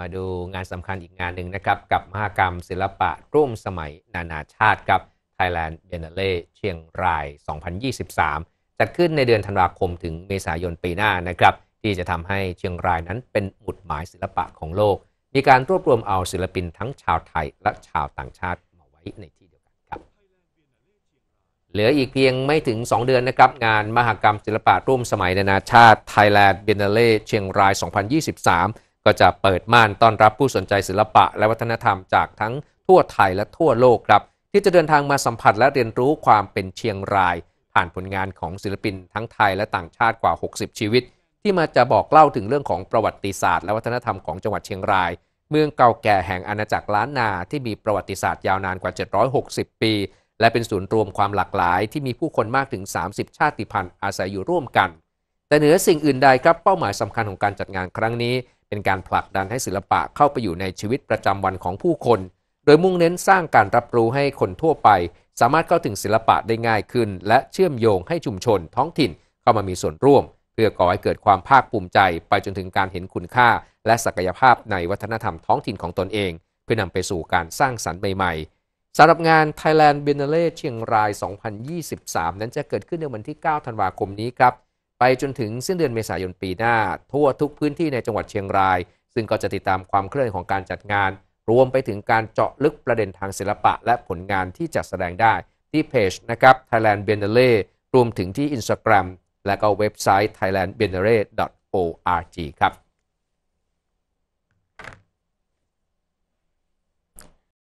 มาดูงานสำคัญอีกงานหนึ่งนะครับ กับมหกรรมศิลปะร่วมสมัยนานาชาติครับ Thailand Biennale เชียงราย 2023 จัดขึ้นในเดือนธันวาคมถึงเมษายนปีหน้านะครับ ที่จะทำให้เชียงรายนั้นเป็นหมุดหมายศิลปะของโลก มีการรวบรวมเอาศิลปินทั้งชาวไทยและชาวต่างชาติมาไว้ในที่เดียวกัันครบเหลืออีกเพียงไม่ถึง 2 เดือนนะครับงานมหกรรมศิลปะร่วมสมัยนานาชาติ Thailand Biennale เชียงราย 2023ก็จะเปิดม่านต้อนรับผู้สนใจศิลปะและวัฒนธรรมจากทั้งทั่วไทยและทั่วโลกครับ ที่จะเดินทางมาสัมผัสและเรียนรู้ความเป็นเชียงราย ผ่านผลงานของศิลปินทั้งไทยและต่างชาติกว่า 60 ชีวิต ที่มาจะบอกเล่าถึงเรื่องของประวัติศาสตร์ และวัฒนธรรมของจังหวัดเชียงราย เมืองเก่าแก่แห่งอาณาจักรล้านนาที่มีประวัติศาสตร์ ยาวนานกว่า 760 ปี และเป็นศูนย์รวมความหลากหลายที่มีผู้คนมากถึง 30 ชาติพันธุ์อาศัยอยู่ร่วมกัน แต่เหนือสิ่งอื่นใดครับเป้าหมายสำคัญของการจัดงานครั้งนี้เป็นการผลักดันให้ศิลปะเข้าไปอยู่ในชีวิตประจำวันของผู้คน โดยมุ่งเน้นสร้างการรับรู้ให้คนทั่วไปสามารถเข้าถึงศิลปะได้ง่ายขึ้นและเชื่อมโยงให้ชุมชนท้องถิ่นเข้ามามีส่วนร่วม เพื่อก่อให้เกิดความภาคภูมิใจไปจนถึงการเห็นคุณค่าและศักยภาพในวัฒนธรรมท้องถิ่นของตนเอง เพื่อนำไปสู่การสร้างสรรค์ใหม่ๆสำหรับงาน Thailand Biennale เชียงราย2023 นั้นจะเกิดขึ้นในวันที่ 9 ธันวาคมนี้ครับไปจนถึงสิ้นเดือนเมษายนปีหน้า ทั่วทุกพื้นที่ในจังหวัดเชียงราย ซึ่งก็จะติดตามความเคลื่อนของการจัดงาน รวมไปถึงการเจาะลึกประเด็นทางศิลปะและผลงานที่จัดแสดงได้ ที่เพจนะครับ Thailand Biennale รวมถึงที่ Instagram และก็เว็บไซต์ thailandbiennale.org ครับ